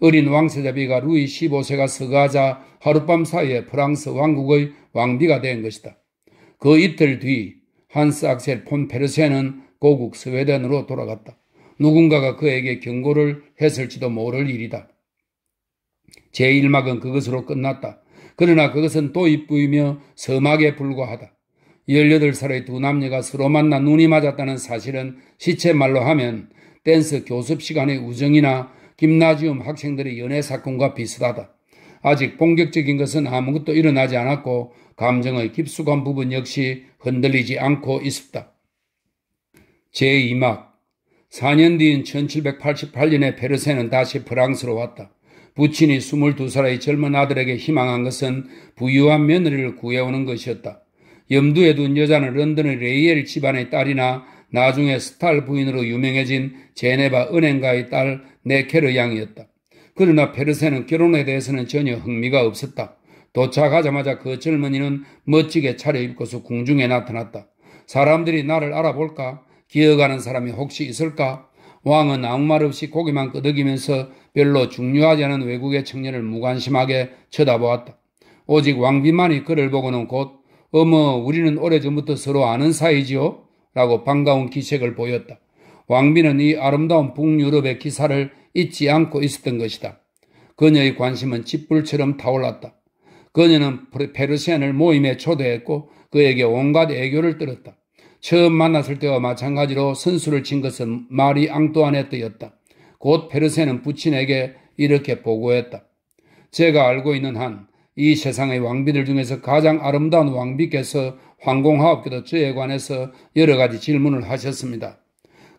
어린 왕세자비가 루이 15세가 서거하자 하룻밤 사이에 프랑스 왕국의 왕비가 된 것이다. 그 이틀 뒤 한스 악셀 폰 페르세는 고국 스웨덴으로 돌아갔다. 누군가가 그에게 경고를 했을지도 모를 일이다. 제1막은 그것으로 끝났다. 그러나 그것은 또입부이며 서막에 불과하다. 18살의 두 남녀가 서로 만나 눈이 맞았다는 사실은 시체 말로 하면 댄스 교습 시간의 우정이나 김나지움 학생들의 연애 사건과 비슷하다. 아직 본격적인 것은 아무것도 일어나지 않았고 감정의 깊숙한 부분 역시 흔들리지 않고 있었다. 제2막 4년 뒤인 1788년에 페르세는 다시 프랑스로 왔다. 부친이 22살의 젊은 아들에게 희망한 것은 부유한 며느리를 구해오는 것이었다. 염두에 둔 여자는 런던의 레이엘 집안의 딸이나 나중에 스탈 부인으로 유명해진 제네바 은행가의 딸 네케르 양이었다. 그러나 페르세는 결혼에 대해서는 전혀 흥미가 없었다. 도착하자마자 그 젊은이는 멋지게 차려입고서 궁중에 나타났다. 사람들이 나를 알아볼까? 기어가는 사람이 혹시 있을까? 왕은 아무 말 없이 고개만 끄덕이면서 별로 중요하지 않은 외국의 청년을 무관심하게 쳐다보았다. 오직 왕비만이 그를 보고는 곧 어머 우리는 오래전부터 서로 아는 사이지요? 라고 반가운 기색을 보였다. 왕비는 이 아름다운 북유럽의 기사를 잊지 않고 있었던 것이다. 그녀의 관심은 짓불처럼 타올랐다. 그녀는 페르시안을 모임에 초대했고 그에게 온갖 애교를 떨었다. 처음 만났을 때와 마찬가지로 선수를 친 것은 마리 앙또안의뜨였다곧 페르세는 부친에게 이렇게 보고했다. 제가 알고 있는 한 이 세상의 왕비들 중에서 가장 아름다운 왕비께서 황공하옵게도 저에 관해서 여러 가지 질문을 하셨습니다.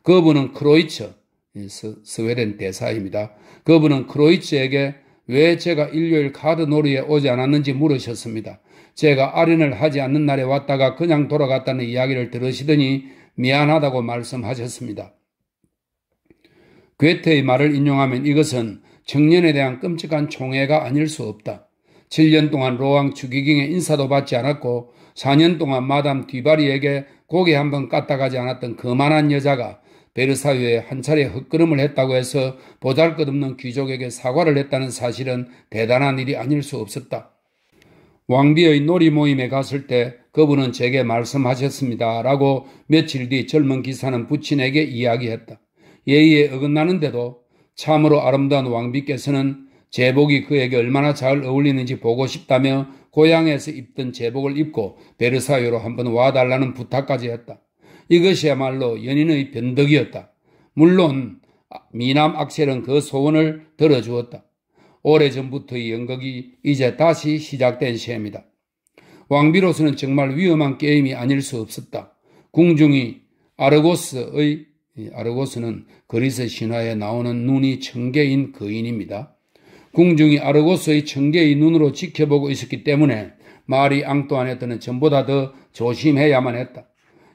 그분은 크로이처, 예, 스웨덴 대사입니다. 그분은 크로이처에게 왜 제가 일요일 카드 놀이에 오지 않았는지 물으셨습니다. 제가 아련을 하지 않는 날에 왔다가 그냥 돌아갔다는 이야기를 들으시더니 미안하다고 말씀하셨습니다. 괴테의 말을 인용하면 이것은 청년에 대한 끔찍한 총애가 아닐 수 없다. 7년 동안 로왕 추기경의 인사도 받지 않았고 4년 동안 마담 뒤바리에게 고개 한번 까딱 하지 않았던 거만한 여자가 베르사유에 한 차례 헛걸음을 했다고 해서 보잘것없는 귀족에게 사과를 했다는 사실은 대단한 일이 아닐 수 없었다. 왕비의 놀이 모임에 갔을 때 그분은 제게 말씀하셨습니다. 라고 며칠 뒤 젊은 기사는 부친에게 이야기했다. 예의에 어긋나는데도 참으로 아름다운 왕비께서는 제복이 그에게 얼마나 잘 어울리는지 보고 싶다며 고향에서 입던 제복을 입고 베르사유로 한번 와달라는 부탁까지 했다. 이것이야말로 연인의 변덕이었다. 물론 미남 악셀은 그 소원을 들어주었다. 오래전부터의 연극이 이제 다시 시작된 셈이다. 왕비로서는 정말 위험한 게임이 아닐 수 없었다. 궁중이 아르고스의 아르고스는 그리스 신화에 나오는 눈이 청개인 거인입니다. 궁중이 아르고스의 청개의 눈으로 지켜보고 있었기 때문에 말이 앙뚜안했트는 전보다 더 조심해야만 했다.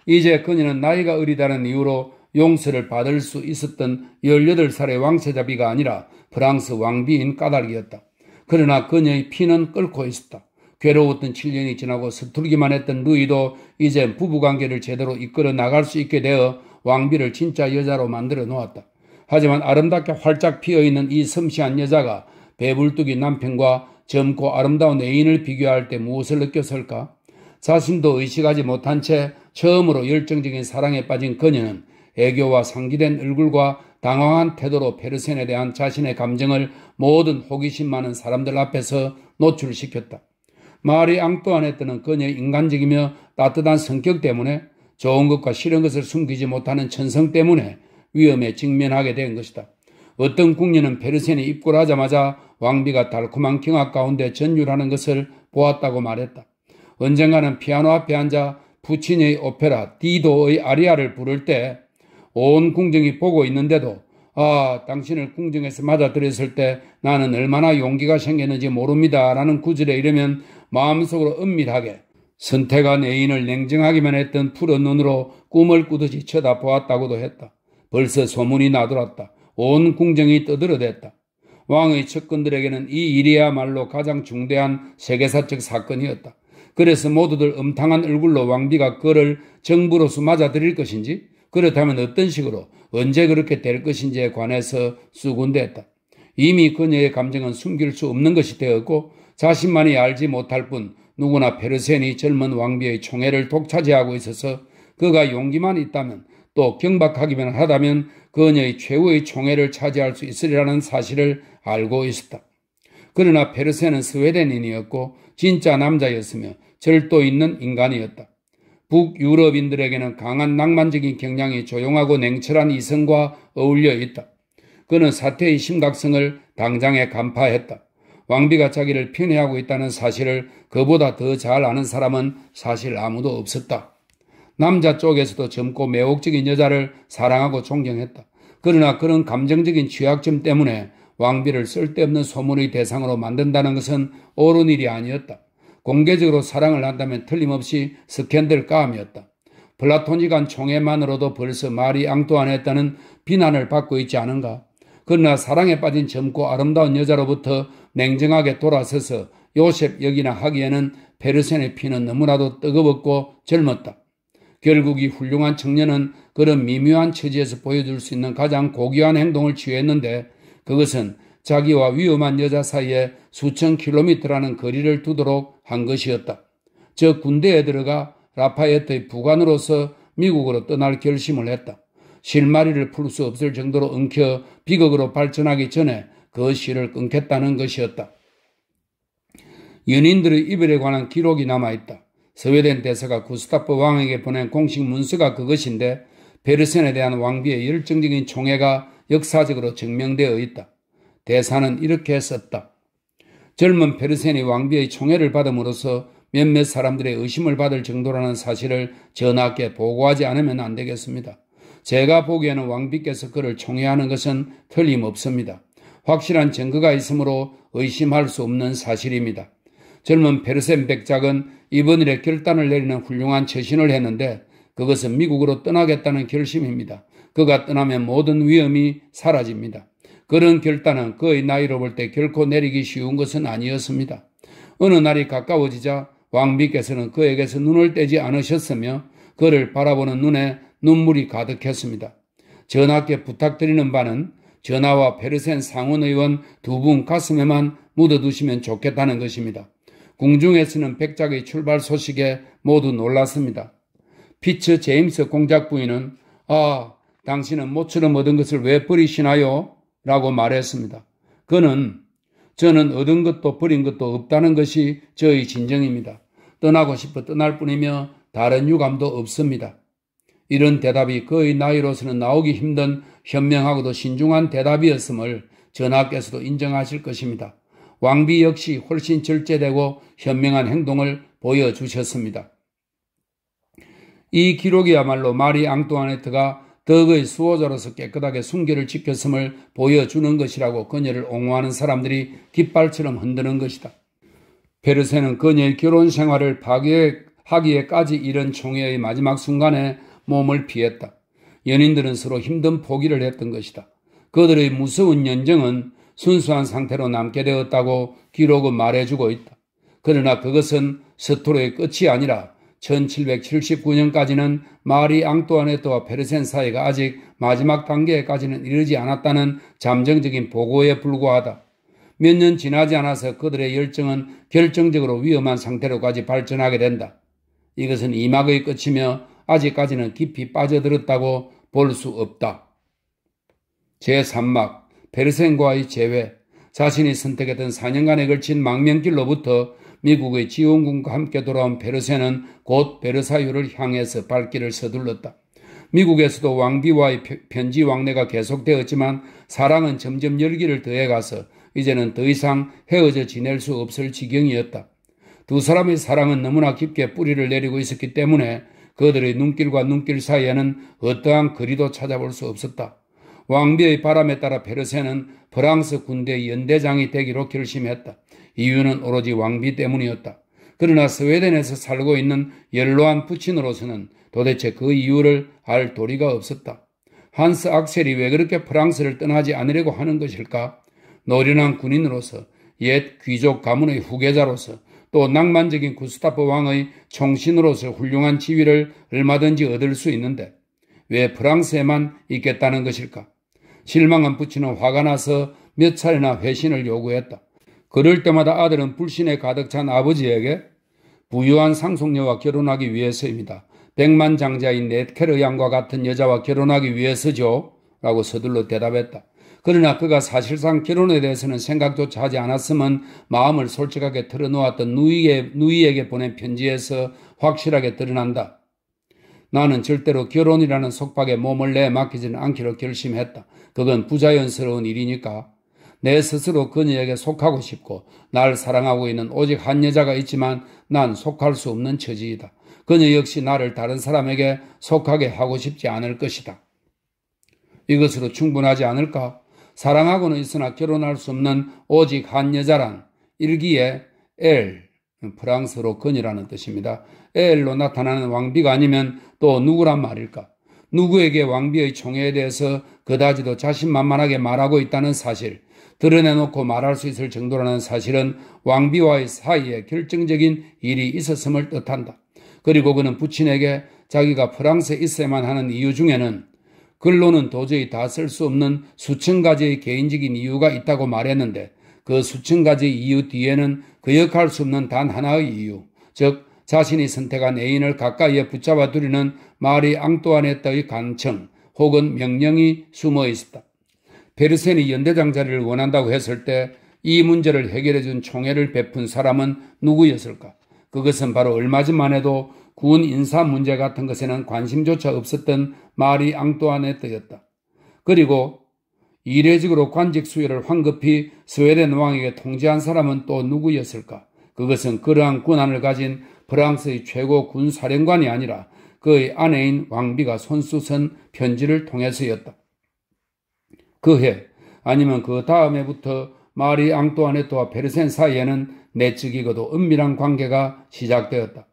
이제 그녀는 나이가 어리다는 이유로 용서를 받을 수 있었던 18살의 왕세자비가 아니라 프랑스 왕비인 까닭이었다. 그러나 그녀의 피는 끓고 있었다. 괴로웠던 7년이 지나고 서툴기만 했던 루이도 이제 부부관계를 제대로 이끌어 나갈 수 있게 되어 왕비를 진짜 여자로 만들어 놓았다. 하지만 아름답게 활짝 피어있는 이 섬시한 여자가 배불뚝이 남편과 젊고 아름다운 애인을 비교할 때 무엇을 느꼈을까? 자신도 의식하지 못한 채 처음으로 열정적인 사랑에 빠진 그녀는 애교와 상기된 얼굴과 당황한 태도로 페르센에 대한 자신의 감정을 모든 호기심 많은 사람들 앞에서 노출시켰다. 마리 앙뚜안네트는 그녀의 인간적이며 따뜻한 성격 때문에 좋은 것과 싫은 것을 숨기지 못하는 천성 때문에 위험에 직면하게 된 것이다. 어떤 궁녀는 페르센에 입궐하자마자 왕비가 달콤한 경악 가운데 전율하는 것을 보았다고 말했다. 언젠가는 피아노 앞에 앉아 부친의 오페라 디도의 아리아를 부를 때온 궁정이 보고 있는데도 아, 당신을 궁정에서 맞아들였을때 나는 얼마나 용기가 생겼는지 모릅니다. 라는 구절에 이르면 마음속으로 은밀하게 선택한 애인을 냉정하기만 했던 푸른 눈으로 꿈을 꾸듯이 쳐다보았다고도 했다. 벌써 소문이 나돌았다. 온 궁정이 떠들어댔다. 왕의 측근들에게는 이 일이야말로 가장 중대한 세계사적 사건이었다. 그래서 모두들 음탕한 얼굴로 왕비가 그를 정부로서 맞아들일 것인지 그렇다면 어떤 식으로 언제 그렇게 될 것인지에 관해서 수군대했다. 이미 그녀의 감정은 숨길 수 없는 것이 되었고 자신만이 알지 못할 뿐 누구나 페르센이 젊은 왕비의 총애를 독차지하고 있어서 그가 용기만 있다면 또 경박하기만 하다면 그녀의 최후의 총애를 차지할 수 있으리라는 사실을 알고 있었다. 그러나 페르세는 스웨덴인이었고 진짜 남자였으며 절도 있는 인간이었다. 북유럽인들에게는 강한 낭만적인 경향이 조용하고 냉철한 이성과 어울려 있다. 그는 사태의 심각성을 당장에 간파했다. 왕비가 자기를 편애하고 있다는 사실을 그보다 더 잘 아는 사람은 사실 아무도 없었다. 남자 쪽에서도 젊고 매혹적인 여자를 사랑하고 존경했다. 그러나 그런 감정적인 취약점 때문에 왕비를 쓸데없는 소문의 대상으로 만든다는 것은 옳은 일이 아니었다. 공개적으로 사랑을 한다면 틀림없이 스캔들 까함이었다. 플라토닉한 총애만으로도 벌써 말이 앙뚜안했다는 비난을 받고 있지 않은가. 그러나 사랑에 빠진 젊고 아름다운 여자로부터 냉정하게 돌아서서 요셉 여기나 하기에는 페르센의 피는 너무나도 뜨거웠고 젊었다. 결국 이 훌륭한 청년은 그런 미묘한 처지에서 보여줄 수 있는 가장 고귀한 행동을 취했는데 그것은 자기와 위험한 여자 사이에 수천 킬로미터라는 거리를 두도록 한 것이었다. 즉 군대에 들어가 라파에트의 부관으로서 미국으로 떠날 결심을 했다. 실마리를 풀 수 없을 정도로 엉켜 비극으로 발전하기 전에 그 시를 끊겠다는 것이었다. 연인들의 이별에 관한 기록이 남아있다. 서웨덴 대사가 구스타프 왕에게 보낸 공식 문서가 그것인데 베르센에 대한 왕비의 열정적인 총애가 역사적으로 증명되어 있다. 대사는 이렇게 썼다. 젊은 페르센이 왕비의 총애를 받음으로써 몇몇 사람들의 의심을 받을 정도라는 사실을 전하께 보고하지 않으면 안 되겠습니다. 제가 보기에는 왕비께서 그를 총애하는 것은 틀림없습니다. 확실한 증거가 있으므로 의심할 수 없는 사실입니다. 젊은 페르센 백작은 이번 일에 결단을 내리는 훌륭한 처신을 했는데 그것은 미국으로 떠나겠다는 결심입니다. 그가 떠나면 모든 위험이 사라집니다. 그런 결단은 그의 나이로 볼 때 결코 내리기 쉬운 것은 아니었습니다. 어느 날이 가까워지자 왕비께서는 그에게서 눈을 떼지 않으셨으며 그를 바라보는 눈에 눈물이 가득했습니다. 전하께 부탁드리는 바는 전하와 페르센 상원의원 두 분 가슴에만 묻어두시면 좋겠다는 것입니다. 궁중에서는 백작의 출발 소식에 모두 놀랐습니다. 피처 제임스 공작 부인은 아, 당신은 모처럼 얻은 것을 왜 버리시나요? 라고 말했습니다. 그는 저는 얻은 것도 버린 것도 없다는 것이 저의 진정입니다. 떠나고 싶어 떠날 뿐이며 다른 유감도 없습니다. 이런 대답이 그의 나이로서는 나오기 힘든 현명하고도 신중한 대답이었음을 전하께서도 인정하실 것입니다. 왕비 역시 훨씬 절제되고 현명한 행동을 보여주셨습니다. 이 기록이야말로 마리 앙뚜아네트가 덕의 수호자로서 깨끗하게 순결을 지켰음을 보여주는 것이라고 그녀를 옹호하는 사람들이 깃발처럼 흔드는 것이다. 페르세는 그녀의 결혼 생활을 파괴하기에까지 이른 총회의 마지막 순간에 몸을 피했다. 연인들은 서로 힘든 포기를 했던 것이다. 그들의 무서운 연정은 순수한 상태로 남게 되었다고 기록은 말해주고 있다. 그러나 그것은 스토리의 끝이 아니라 1779년까지는 마리 앙뚜아네트와 페르센 사이가 아직 마지막 단계까지는 이르지 않았다는 잠정적인 보고에 불과하다. 몇 년 지나지 않아서 그들의 열정은 결정적으로 위험한 상태로까지 발전하게 된다. 이것은 이막의 끝이며 아직까지는 깊이 빠져들었다고 볼 수 없다. 제3막 페르센과의 재회 자신이 선택했던 4년간에 걸친 망명길로부터 미국의 지원군과 함께 돌아온 페르세는곧 베르사유를 향해서 발길을 서둘렀다. 미국에서도 왕비와의 편지 왕래가 계속되었지만 사랑은 점점 열기를 더해가서 이제는 더 이상 헤어져 지낼 수 없을 지경이었다. 두 사람의 사랑은 너무나 깊게 뿌리를 내리고 있었기 때문에 그들의 눈길과 눈길 사이에는 어떠한 거리도 찾아볼 수 없었다. 왕비의 바람에 따라 페르세는 프랑스 군대 연대장이 되기로 결심했다. 이유는 오로지 왕비 때문이었다. 그러나 스웨덴에서 살고 있는 연로한 부친으로서는 도대체 그 이유를 알 도리가 없었다. 한스 악셀이 왜 그렇게 프랑스를 떠나지 않으려고 하는 것일까? 노련한 군인으로서, 옛 귀족 가문의 후계자로서, 또 낭만적인 구스타프 왕의 총신으로서 훌륭한 지위를 얼마든지 얻을 수 있는데, 왜 프랑스에만 있겠다는 것일까? 실망한 부친은 화가 나서 몇 차례나 회신을 요구했다. 그럴 때마다 아들은 불신에 가득 찬 아버지에게 부유한 상속녀와 결혼하기 위해서입니다. 백만 장자인 넷케르 양과 같은 여자와 결혼하기 위해서죠. 라고 서둘러 대답했다. 그러나 그가 사실상 결혼에 대해서는 생각조차 하지 않았으면 마음을 솔직하게 털어놓았던 누이에, 누이에게 보낸 편지에서 확실하게 드러난다. 나는 절대로 결혼이라는 속박에 몸을 내 맡기지는 않기로 결심했다. 그건 부자연스러운 일이니까. 내 스스로 그녀에게 속하고 싶고 날 사랑하고 있는 오직 한 여자가 있지만 난 속할 수 없는 처지이다. 그녀 역시 나를 다른 사람에게 속하게 하고 싶지 않을 것이다. 이것으로 충분하지 않을까? 사랑하고는 있으나 결혼할 수 없는 오직 한 여자란 일기에 엘, 프랑스로 그녀라는 뜻입니다. 엘로 나타나는 왕비가 아니면 또 누구란 말일까? 누구에게 왕비의 총애에 대해서 그다지도 자신만만하게 말하고 있다는 사실, 드러내놓고 말할 수 있을 정도라는 사실은 왕비와의 사이에 결정적인 일이 있었음을 뜻한다. 그리고 그는 부친에게 자기가 프랑스에 있어야만 하는 이유 중에는 글로는 도저히 다 쓸 수 없는 수천 가지의 개인적인 이유가 있다고 말했는데 그 수천 가지 이유 뒤에는 그 역할 수 없는 단 하나의 이유, 즉 자신이 선택한 애인을 가까이에 붙잡아 두려는 마리 앙뚜아네트의 간청 혹은 명령이 숨어 있었다. 베르센이 연대장 자리를 원한다고 했을 때 이 문제를 해결해 준 총애를 베푼 사람은 누구였을까? 그것은 바로 얼마 전만 해도 군 인사 문제 같은 것에는 관심조차 없었던 마리 앙뚜아네뜨였다 그리고 이례적으로 관직 수요를 황급히 스웨덴 왕에게 통제한 사람은 또 누구였을까? 그것은 그러한 권한을 가진 프랑스의 최고 군사령관이 아니라 그의 아내인 왕비가 손수선 편지를 통해서였다. 그해 아니면 그 다음 해부터 마리 앙뚜아네트와 페르센 사이에는 내측이고도 은밀한 관계가 시작되었다.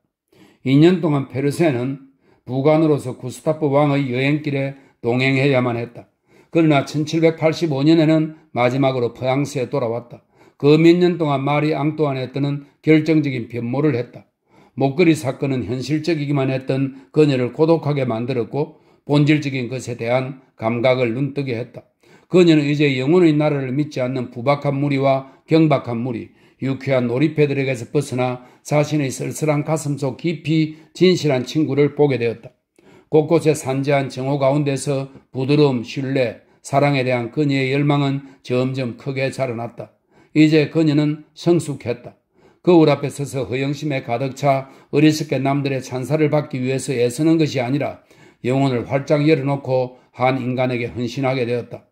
2년 동안 페르센은 부관으로서 구스타프 왕의 여행길에 동행해야만 했다. 그러나 1785년에는 마지막으로 프랑스에 돌아왔다. 그 몇 년 동안 마리 앙뚜아네트는 결정적인 변모를 했다. 목걸이 사건은 현실적이기만 했던 그녀를 고독하게 만들었고 본질적인 것에 대한 감각을 눈뜨게 했다. 그녀는 이제 영혼의 나라를 믿지 않는 부박한 무리와 경박한 무리, 유쾌한 놀이패들에게서 벗어나 자신의 쓸쓸한 가슴 속 깊이 진실한 친구를 보게 되었다. 곳곳에 산재한 정호 가운데서 부드러움, 신뢰, 사랑에 대한 그녀의 열망은 점점 크게 자라났다. 이제 그녀는 성숙했다. 거울 앞에 서서 허영심에 가득 차 어리석게 남들의 찬사를 받기 위해서 애쓰는 것이 아니라 영혼을 활짝 열어놓고 한 인간에게 헌신하게 되었다.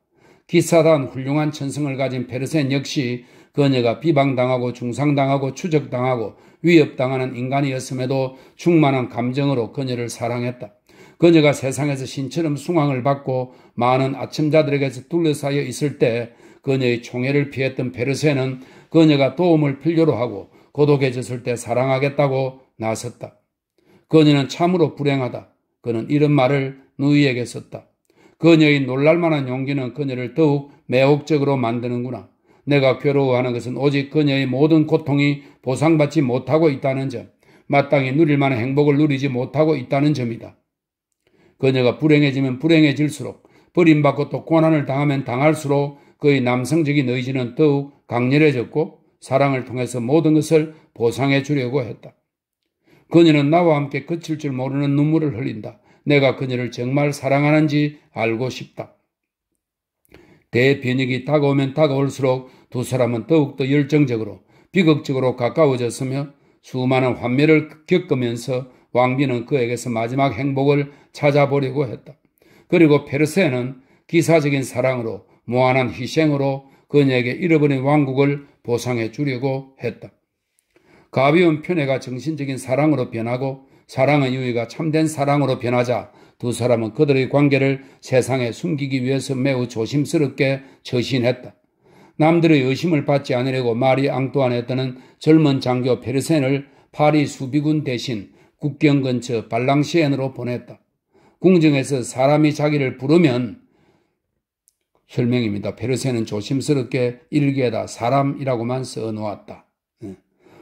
기사단 훌륭한 천성을 가진 페르센 역시 그녀가 비방당하고 중상당하고 추적당하고 위협당하는 인간이었음에도 충만한 감정으로 그녀를 사랑했다. 그녀가 세상에서 신처럼 숭앙을 받고 많은 아침자들에게서 둘러싸여 있을 때 그녀의 총애를 피했던 페르세는 그녀가 도움을 필요로 하고 고독해졌을 때 사랑하겠다고 나섰다. 그녀는 참으로 불행하다. 그는 이런 말을 누이에게 썼다. 그녀의 놀랄만한 용기는 그녀를 더욱 매혹적으로 만드는구나. 내가 괴로워하는 것은 오직 그녀의 모든 고통이 보상받지 못하고 있다는 점, 마땅히 누릴 만한 행복을 누리지 못하고 있다는 점이다. 그녀가 불행해지면 불행해질수록, 버림받고 또 고난을 당하면 당할수록 그의 남성적인 의지는 더욱 강렬해졌고, 사랑을 통해서 모든 것을 보상해 주려고 했다. 그녀는 나와 함께 그칠 줄 모르는 눈물을 흘린다. 내가 그녀를 정말 사랑하는지 알고 싶다. 대변혁이 다가오면 다가올수록 두 사람은 더욱더 열정적으로 비극적으로 가까워졌으며 수많은 환멸을 겪으면서 왕비는 그에게서 마지막 행복을 찾아보려고 했다. 그리고 페르세는 기사적인 사랑으로 무한한 희생으로 그녀에게 잃어버린 왕국을 보상해 주려고 했다. 가벼운 편애가 정신적인 사랑으로 변하고 사랑은 유의가 참된 사랑으로 변하자 두 사람은 그들의 관계를 세상에 숨기기 위해서 매우 조심스럽게 처신했다. 남들의 의심을 받지 않으려고 말이 앙뚜안에뜨는 젊은 장교 페르센을 파리 수비군 대신 국경 근처 발랑시엔으로 보냈다. 궁정에서 사람이 자기를 부르면 설명입니다. 페르센은 조심스럽게 일기에다 사람이라고만 써놓았다. 예.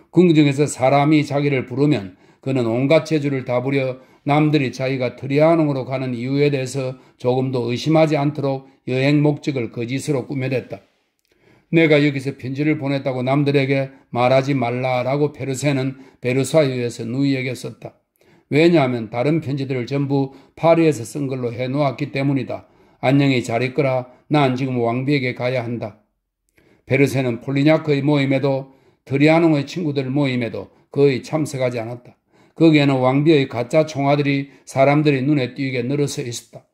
궁정에서 사람이 자기를 부르면 그는 온갖 재주를 다 부려 남들이 자기가 트리아농으로 가는 이유에 대해서 조금도 의심하지 않도록 여행 목적을 거짓으로 꾸며댔다. 내가 여기서 편지를 보냈다고 남들에게 말하지 말라라고 페르세는 베르사유에서 누이에게 썼다. 왜냐하면 다른 편지들을 전부 파리에서 쓴 걸로 해놓았기 때문이다. 안녕히 잘 있거라. 난 지금 왕비에게 가야 한다. 페르세는 폴리냐크의 모임에도 트리아농의 친구들 모임에도 거의 참석하지 않았다. 거기에는 왕비의 가짜 총아들이 사람들의 눈에 띄게 늘어서 있었다.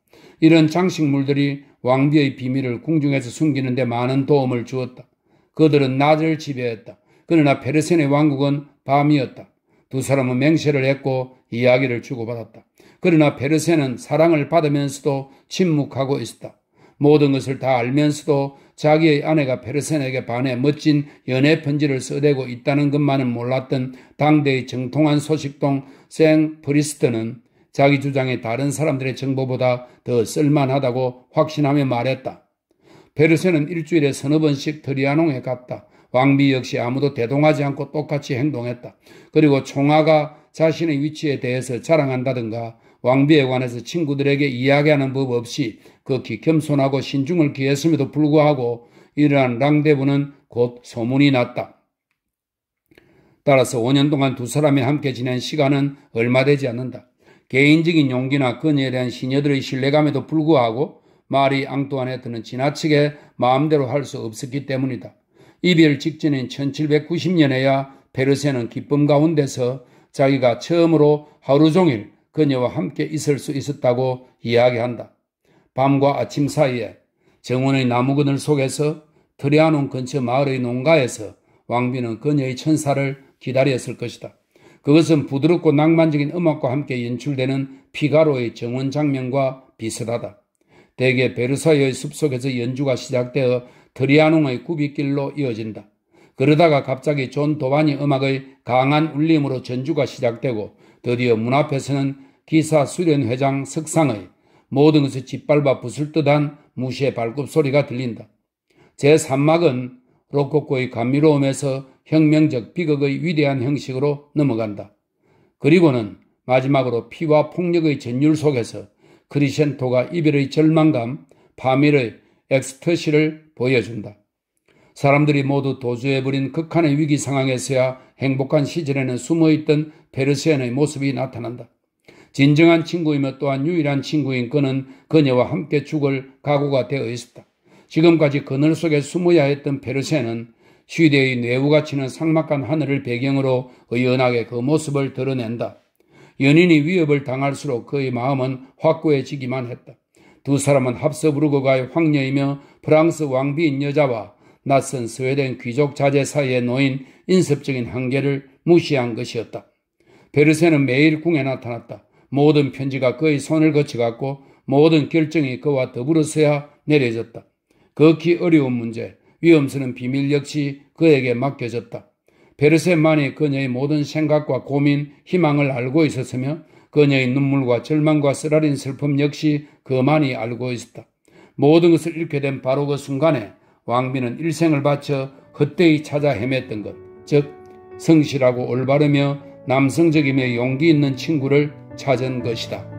이런 장식물들이 왕비의 비밀을 궁중에서 숨기는 데 많은 도움을 주었다. 그들은 낮을 지배했다. 그러나 페르센의 왕국은 밤이었다. 두 사람은 맹세를 했고 이야기를 주고받았다. 그러나 페르센은 사랑을 받으면서도 침묵하고 있었다. 모든 것을 다 알면서도 자기의 아내가 페르센에게 반해 멋진 연애 편지를 써대고 있다는 것만은 몰랐던 당대의 정통한 소식동 생 프리스트는 자기 주장에 다른 사람들의 정보보다 더 쓸만하다고 확신하며 말했다. 페르센은 일주일에 서너 번씩 트리아농에 갔다. 왕비 역시 아무도 대동하지 않고 똑같이 행동했다. 그리고 총아가 자신의 위치에 대해서 자랑한다든가 왕비에 관해서 친구들에게 이야기하는 법 없이 극히 그 겸손하고 신중을 기했음에도 불구하고 이러한 랑데부는 곧 소문이 났다. 따라서 5년 동안 두 사람이 함께 지낸 시간은 얼마 되지 않는다. 개인적인 용기나 그녀에 대한 시녀들의 신뢰감에도 불구하고 마리 앙뚜안네트는 지나치게 마음대로 할 수 없었기 때문이다. 이별 직전인 1790년에야 페르세는 기쁨 가운데서 자기가 처음으로 하루 종일 그녀와 함께 있을 수 있었다고 이야기한다. 밤과 아침 사이에 정원의 나무 그늘 속에서 트리아논 근처 마을의 농가에서 왕비는 그녀의 천사를 기다렸을 것이다. 그것은 부드럽고 낭만적인 음악과 함께 연출되는 피가로의 정원 장면과 비슷하다. 대개 베르사유의 숲속에서 연주가 시작되어 트리아농의 굽이길로 이어진다. 그러다가 갑자기 존 도반이 음악의 강한 울림으로 전주가 시작되고 드디어 문 앞에서는 기사 수련회장 석상의 모든 것을 짓밟아 부술 듯한 무시의 발굽 소리가 들린다. 제3막은 로코코의 감미로움에서 혁명적 비극의 위대한 형식으로 넘어간다. 그리고는 마지막으로 피와 폭력의 전율 속에서 크리센토가 이별의 절망감, 파밀의 엑스터시를 보여준다. 사람들이 모두 도주해버린 극한의 위기 상황에서야 행복한 시절에는 숨어있던 페르시안의 모습이 나타난다. 진정한 친구이며 또한 유일한 친구인 그는 그녀와 함께 죽을 각오가 되어 있었다. 지금까지 그늘 속에 숨어야 했던 페르세는 시대의 뇌우가 치는 상막한 하늘을 배경으로 의연하게 그 모습을 드러낸다. 연인이 위협을 당할수록 그의 마음은 확고해지기만 했다. 두 사람은 합서 부르고가의 황녀이며 프랑스 왕비인 여자와 낯선 스웨덴 귀족 자제 사이에 놓인 인습적인 한계를 무시한 것이었다. 베르세는 매일 궁에 나타났다. 모든 편지가 그의 손을 거쳐갔고 모든 결정이 그와 더불어서야 내려졌다. 극히 어려운 문제, 위험스러운 비밀 역시 그에게 맡겨졌다. 베르세만이 그녀의 모든 생각과 고민, 희망을 알고 있었으며 그녀의 눈물과 절망과 쓰라린 슬픔 역시 그만이 알고 있었다. 모든 것을 잃게 된 바로 그 순간에 왕비는 일생을 바쳐 헛되이 찾아 헤맸던 것, 즉 성실하고 올바르며 남성적이며 용기 있는 친구를 찾은 것이다.